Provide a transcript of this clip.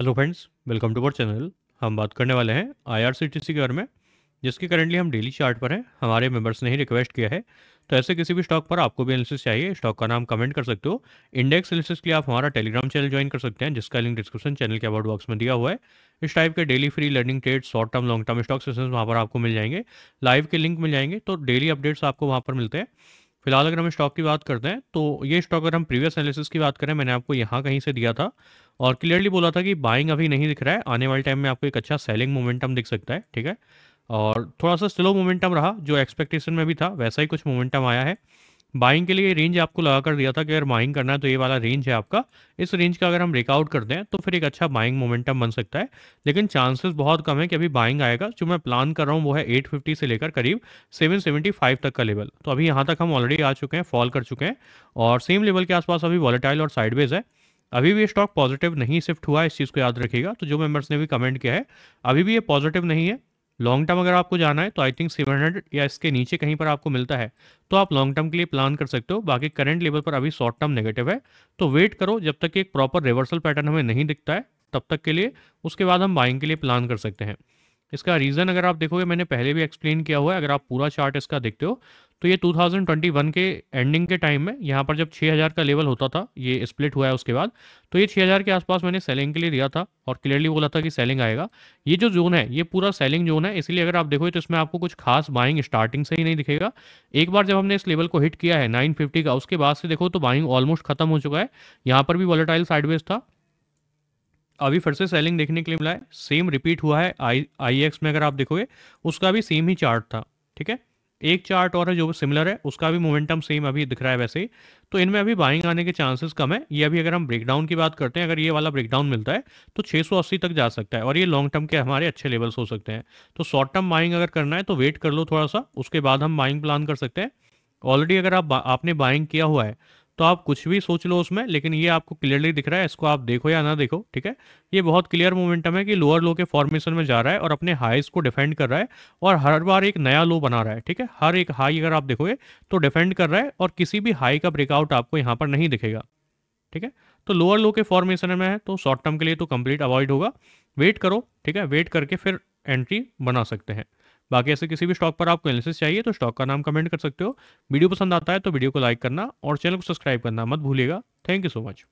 hello friends welcome to our channel हम बात करने वाले हैं आईआरसीटीसी के बारे में जिसकी करंटली हम डेली चार्ट पर हैं हमारे मेंबर्स ने ही रिक्वेस्ट किया है तो ऐसे किसी भी स्टॉक पर आपको भी एनालिसिस चाहिए स्टॉक का नाम कमेंट कर सकते हो इंडेक्स एनालिसिस के लिए आप हमारा टेलीग्राम चैनल ज्वाइन कर सकते हैं जिसका लिंक डिस्क्रिप्शन चैनल के अबाउट बॉक्स में दिया हुआ है इस टाइप के daily free learning trade short term long term stock session वहाँ पर आपको मिल जाएंगे लाइव के लिंक मिल जाएंगे तो डेली अपडेट्स आपको वहाँ पर मिलते हैं फिलहाल अगर हम स्टॉक की बात करते हैं तो ये स्टॉक अगर हम प्रीवियस एनालिसिस की बात करें मैंने आपको यहाँ कहीं से दिया था और क्लियरली बोला था कि बाइंग अभी नहीं दिख रहा है आने वाले टाइम में आपको एक अच्छा सेलिंग मोमेंटम दिख सकता है ठीक है और थोड़ा सा स्लो मोमेंटम रहा जो एक्सपेक्टेशन में भी था वैसा ही कुछ मोमेंटम आया है बाइंग के लिए रेंज आपको लगा कर दिया था कि अगर बाइंग करना है तो ये वाला रेंज है आपका इस रेंज का अगर हम ब्रेकआउट कर दें तो फिर एक अच्छा बाइंग मोमेंटम बन सकता है लेकिन चांसेस बहुत कम है कि अभी बाइंग आएगा जो मैं प्लान कर रहा हूँ वो है 850 से लेकर करीब 775 तक का लेवल तो अभी यहाँ तक हम ऑलरेडी आ चुके हैं फॉल कर चुके हैं और सेम लेवल के आसपास अभी वॉलेटाइल और साइडवेज है अभी भी स्टॉक पॉजिटिव नहीं शिफ्ट हुआ इस चीज़ को याद रखिएगा तो जो मेम्बर्स ने भी कमेंट किया है अभी भी ये पॉजिटिव नहीं है लॉन्ग टर्म अगर आपको जाना है तो आई थिंक 700 या इसके नीचे कहीं पर आपको मिलता है तो आप लॉन्ग टर्म के लिए प्लान कर सकते हो बाकी करंट लेवल पर अभी शॉर्ट टर्म नेगेटिव है तो वेट करो जब तक एक प्रॉपर रिवर्सल पैटर्न हमें नहीं दिखता है तब तक के लिए उसके बाद हम बाइंग के लिए प्लान कर सकते हैं इसका रीज़न अगर आप देखोगे मैंने पहले भी एक्सप्लेन किया हुआ है अगर आप पूरा चार्ट इसका देखते हो तो ये 2021 के एंडिंग के टाइम में यहाँ पर जब 6000 का लेवल होता था ये स्प्लिट हुआ है उसके बाद तो ये 6000 के आसपास मैंने सेलिंग के लिए दिया था और क्लियरली बोला था कि सेलिंग आएगा ये जो जोन है ये पूरा सेलिंग जोन है इसलिए अगर आप देखो तो इसमें आपको कुछ खास बाइंग स्टार्टिंग से ही नहीं दिखेगा एक बार जब हमने इस लेवल को हिट किया है नाइन का उसके बाद से देखो तो बाइंग ऑलमोस्ट खत्म हो चुका है यहाँ पर भी वॉलेटाइल साइडवेज था अभी फिर से सेलिंग देखने के लिए मिला है सेम रिपीट हुआ है आई आई एक्स में अगर आप देखोगे उसका भी सेम ही चार्ट था ठीक है एक चार्ट और है जो सिमिलर है उसका भी मोमेंटम सेम अभी दिख रहा है वैसे ही तो इनमें अभी बाइंग आने के चांसेस कम है ये अभी अगर हम ब्रेकडाउन की बात करते हैं अगर ये वाला ब्रेकडाउन मिलता है तो 680 तक जा सकता है और ये लॉन्ग टर्म के हमारे अच्छे लेवल्स हो सकते हैं तो शॉर्ट टर्म बाइंग अगर करना है तो वेट कर लो थोड़ा सा उसके बाद हम बाइंग प्लान कर सकते हैं ऑलरेडी अगर आप आपने बाइंग किया हुआ है तो आप कुछ भी सोच लो उसमें लेकिन ये आपको क्लियरली दिख रहा है इसको आप देखो या ना देखो ठीक है ये बहुत क्लियर मोमेंटम है कि लोअर लो के फॉर्मेशन में जा रहा है और अपने हाईस को डिफेंड कर रहा है और हर बार एक नया लो बना रहा है ठीक है हर एक हाई अगर आप देखोगे तो डिफेंड कर रहा है और किसी भी हाई का ब्रेकआउट आपको यहाँ पर नहीं दिखेगा ठीक है तो लोअर लो के फॉर्मेशन में है तो शॉर्ट टर्म के लिए तो कंप्लीट अवॉइड होगा वेट करो ठीक है वेट करके फिर एंट्री बना सकते हैं बाकी ऐसे किसी भी स्टॉक पर आपको एनालिसिस चाहिए तो स्टॉक का नाम कमेंट कर सकते हो वीडियो पसंद आता है तो वीडियो को लाइक करना और चैनल को सब्सक्राइब करना मत भूलिएगा थैंक यू सो मच